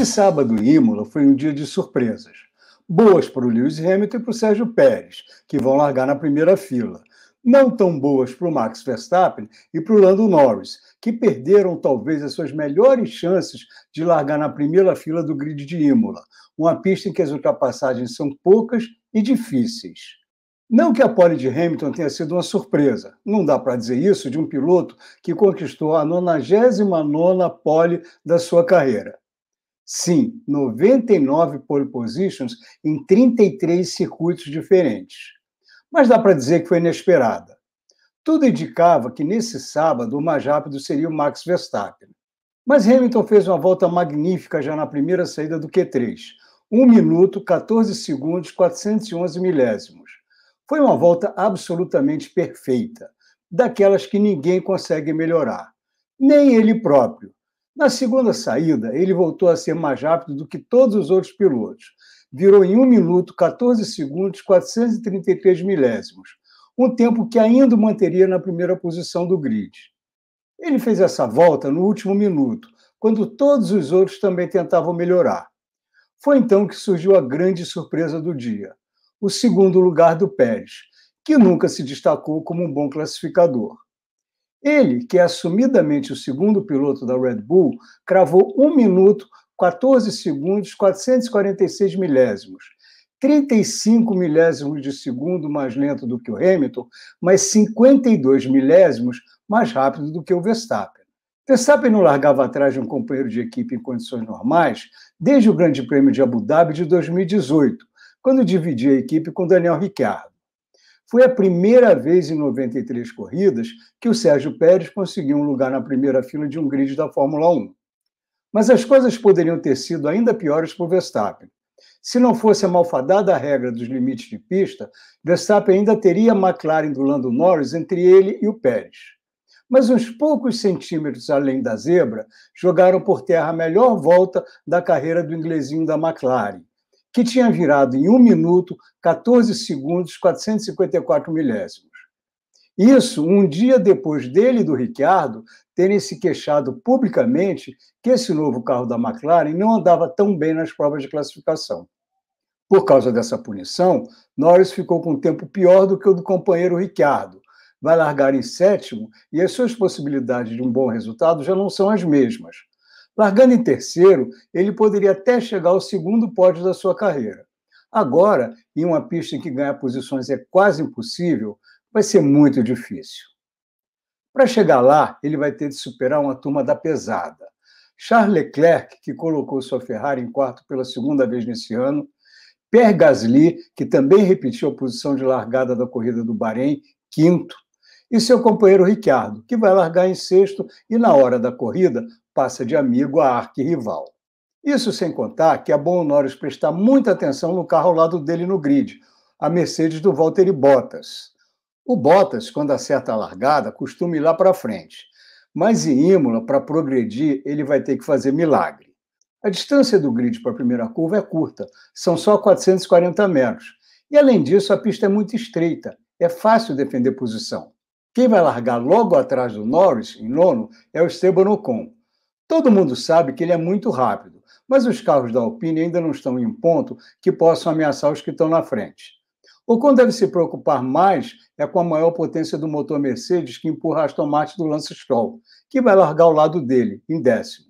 Esse sábado em Imola foi um dia de surpresas. Boas para o Lewis Hamilton e para o Sérgio Pérez, que vão largar na primeira fila. Não tão boas para o Max Verstappen e para o Lando Norris, que perderam talvez as suas melhores chances de largar na primeira fila do grid de Imola, uma pista em que as ultrapassagens são poucas e difíceis. Não que a pole de Hamilton tenha sido uma surpresa, não dá para dizer isso de um piloto que conquistou a 99ª pole da sua carreira. Sim, 99 pole positions em 33 circuitos diferentes. Mas dá para dizer que foi inesperada. Tudo indicava que nesse sábado o mais rápido seria o Max Verstappen. Mas Hamilton fez uma volta magnífica já na primeira saída do Q3. 1 minuto, 14 segundos, 411 milésimos. Foi uma volta absolutamente perfeita, daquelas que ninguém consegue melhorar, nem ele próprio. Na segunda saída, ele voltou a ser mais rápido do que todos os outros pilotos. Virou em 1 minuto, 14 segundos, 433 milésimos, um tempo que ainda manteria na primeira posição do grid. Ele fez essa volta no último minuto, quando todos os outros também tentavam melhorar. Foi então que surgiu a grande surpresa do dia: o segundo lugar do Pérez, que nunca se destacou como um bom classificador. Ele, que é assumidamente o segundo piloto da Red Bull, cravou 1 minuto, 14 segundos, 446 milésimos. 35 milésimos de segundo mais lento do que o Hamilton, mas 52 milésimos mais rápido do que o Verstappen. Verstappen não largava atrás de um companheiro de equipe em condições normais desde o Grande Prêmio de Abu Dhabi de 2018, quando dividia a equipe com Daniel Ricciardo. Foi a primeira vez em 93 corridas que o Sérgio Pérez conseguiu um lugar na primeira fila de um grid da Fórmula 1. Mas as coisas poderiam ter sido ainda piores para o Verstappen. Se não fosse a malfadada regra dos limites de pista, Verstappen ainda teria a McLaren do Lando Norris entre ele e o Pérez. Mas uns poucos centímetros além da zebra, jogaram por terra a melhor volta da carreira do inglesinho da McLaren que tinha virado em um minuto 14 segundos 454 milésimos. Isso um dia depois dele e do Ricciardo terem se queixado publicamente que esse novo carro da McLaren não andava tão bem nas provas de classificação. Por causa dessa punição, Norris ficou com um tempo pior do que o do companheiro Ricciardo. Vai largar em sétimo e as suas possibilidades de um bom resultado já não são as mesmas. Largando em terceiro, ele poderia até chegar ao segundo pódio da sua carreira. Agora, em uma pista em que ganhar posições é quase impossível, vai ser muito difícil. Para chegar lá, ele vai ter de superar uma turma da pesada. Charles Leclerc, que colocou sua Ferrari em quarto pela segunda vez nesse ano, Pierre Gasly, que também repetiu a posição de largada da corrida do Bahrein, quinto, e seu companheiro Ricardo, que vai largar em sexto e, na hora da corrida, passa de amigo a arquirrival. Isso sem contar que é bom o Norris prestar muita atenção no carro ao lado dele no grid, a Mercedes do Valtteri Bottas. O Bottas, quando acerta a largada, costuma ir lá para frente, mas em Imola, para progredir, ele vai ter que fazer milagre. A distância do grid para a primeira curva é curta, são só 440 metros, e além disso a pista é muito estreita, é fácil defender posição. Quem vai largar logo atrás do Norris, em nono, é o Esteban Ocon. Todo mundo sabe que ele é muito rápido, mas os carros da Alpine ainda não estão em um ponto que possam ameaçar os que estão na frente. Ocon deve se preocupar mais é com a maior potência do motor Mercedes que empurra a Aston Martin do Lance Stroll, que vai largar ao lado dele, em décimo.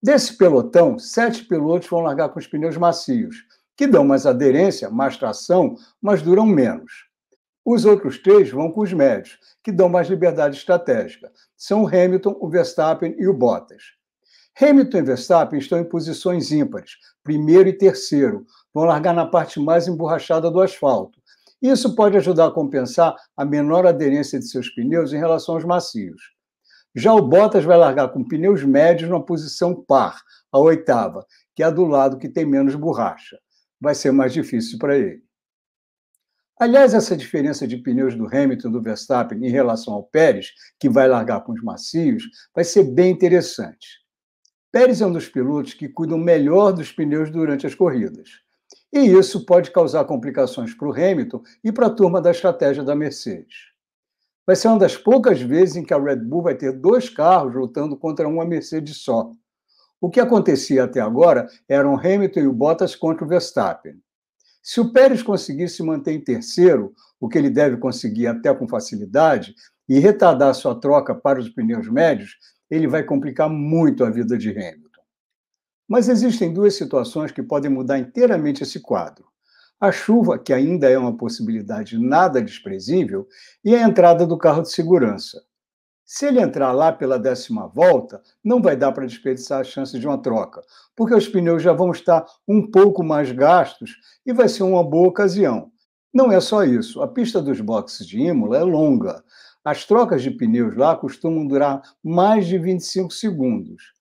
Desse pelotão, sete pilotos vão largar com os pneus macios, que dão mais aderência, mais tração, mas duram menos. Os outros três vão com os médios, que dão mais liberdade estratégica. São o Hamilton, o Verstappen e o Bottas. Hamilton e Verstappen estão em posições ímpares, primeiro e terceiro. Vão largar na parte mais emborrachada do asfalto. Isso pode ajudar a compensar a menor aderência de seus pneus em relação aos macios. Já o Bottas vai largar com pneus médios na posição par, a oitava, que é a do lado que tem menos borracha. Vai ser mais difícil para ele. Aliás, essa diferença de pneus do Hamilton do Verstappen em relação ao Pérez, que vai largar com os macios, vai ser bem interessante. Pérez é um dos pilotos que cuidam melhor dos pneus durante as corridas. E isso pode causar complicações para o Hamilton e para a turma da estratégia da Mercedes. Vai ser uma das poucas vezes em que a Red Bull vai ter dois carros lutando contra uma Mercedes só. O que acontecia até agora eram Hamilton e o Bottas contra o Verstappen. Se o Pérez conseguir se manter em terceiro, o que ele deve conseguir até com facilidade, e retardar sua troca para os pneus médios, ele vai complicar muito a vida de Hamilton. Mas existem duas situações que podem mudar inteiramente esse quadro. A chuva, que ainda é uma possibilidade nada desprezível, e a entrada do carro de segurança. Se ele entrar lá pela décima volta, não vai dar para desperdiçar a chance de uma troca, porque os pneus já vão estar um pouco mais gastos e vai ser uma boa ocasião. Não é só isso, a pista dos boxes de Imola é longa. As trocas de pneus lá costumam durar mais de 25 segundos.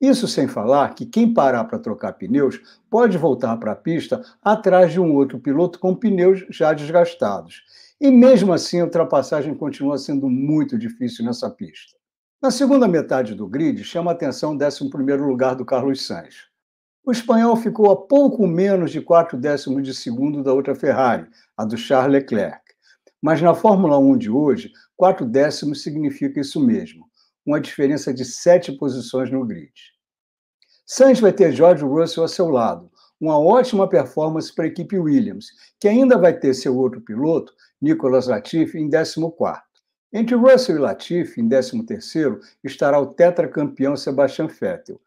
Isso sem falar que quem parar para trocar pneus pode voltar para a pista atrás de um outro piloto com pneus já desgastados e mesmo assim, a ultrapassagem continua sendo muito difícil nessa pista. Na segunda metade do grid, chama a atenção o 11 lugar do Carlos Sainz. O espanhol ficou a pouco menos de 4 décimos de segundo da outra Ferrari, a do Charles Leclerc. Mas na Fórmula 1 de hoje, 4 décimos significa isso mesmo, uma diferença de 7 posições no grid. Sainz vai ter George Russell a seu lado, uma ótima performance para a equipe Williams, que ainda vai ter seu outro piloto Nicolas Latifi em 14 Entre Russell e Latifi, em 13 estará o tetracampeão Sebastian Vettel,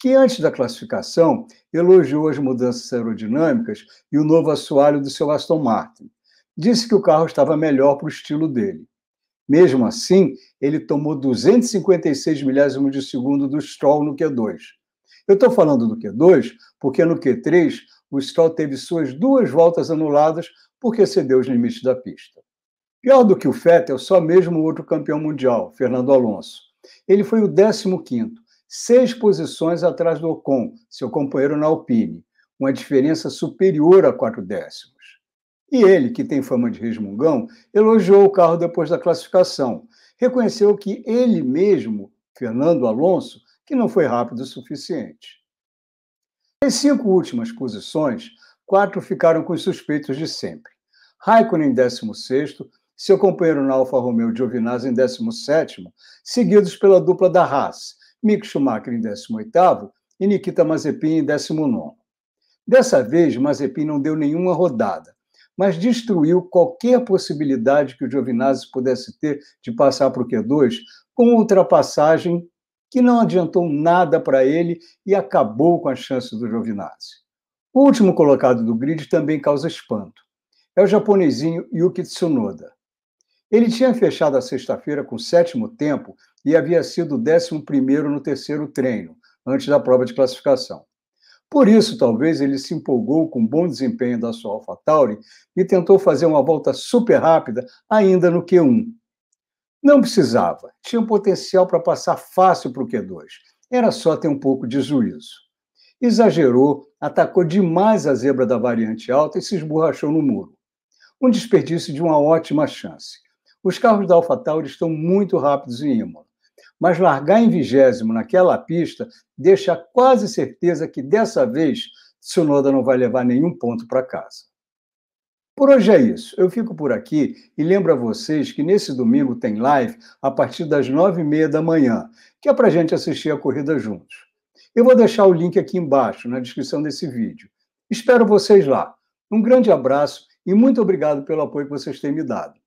que antes da classificação elogiou as mudanças aerodinâmicas e o novo assoalho do seu Aston Martin. Disse que o carro estava melhor para o estilo dele. Mesmo assim, ele tomou 256 milésimos de segundo do Stroll no Q2. Eu estou falando do Q2 porque no Q3 o Stroll teve suas duas voltas anuladas porque cedeu os limites da pista. Pior do que o Vettel, só mesmo outro campeão mundial, Fernando Alonso. Ele foi o 15º, seis posições atrás do Ocon, seu companheiro na Alpine, uma diferença superior a quatro décimos. E ele, que tem fama de resmungão, elogiou o carro depois da classificação. Reconheceu que ele mesmo, Fernando Alonso, que não foi rápido o suficiente. Nas cinco últimas posições, quatro ficaram com os suspeitos de sempre. Raikkonen em 16, seu companheiro na Alfa Romeo Giovinazzi em 17, seguidos pela dupla da Haas, Mick Schumacher em 18 e Nikita Mazepin em 19. Dessa vez, Mazepin não deu nenhuma rodada, mas destruiu qualquer possibilidade que o Giovinazzi pudesse ter de passar para o Q2 com uma ultrapassagem que não adiantou nada para ele e acabou com a chance do Giovinazzi. O último colocado do grid também causa espanto é o japonesinho Yuki Tsunoda. Ele tinha fechado a sexta-feira com o sétimo tempo e havia sido o décimo primeiro no terceiro treino, antes da prova de classificação. Por isso, talvez, ele se empolgou com o bom desempenho da sua AlphaTauri e tentou fazer uma volta super rápida ainda no Q1. Não precisava, tinha um potencial para passar fácil para o Q2, era só ter um pouco de juízo. Exagerou, atacou demais a zebra da variante alta e se esborrachou no muro. Um desperdício de uma ótima chance. Os carros da AlphaTauri estão muito rápidos em Imola, mas largar em vigésimo naquela pista deixa quase certeza que dessa vez Tsunoda não vai levar nenhum ponto para casa. Por hoje é isso. Eu fico por aqui e lembro a vocês que nesse domingo tem live a partir das nove e meia da manhã, que é para a gente assistir a corrida juntos. Eu vou deixar o link aqui embaixo, na descrição desse vídeo. Espero vocês lá. Um grande abraço e muito obrigado pelo apoio que vocês têm me dado.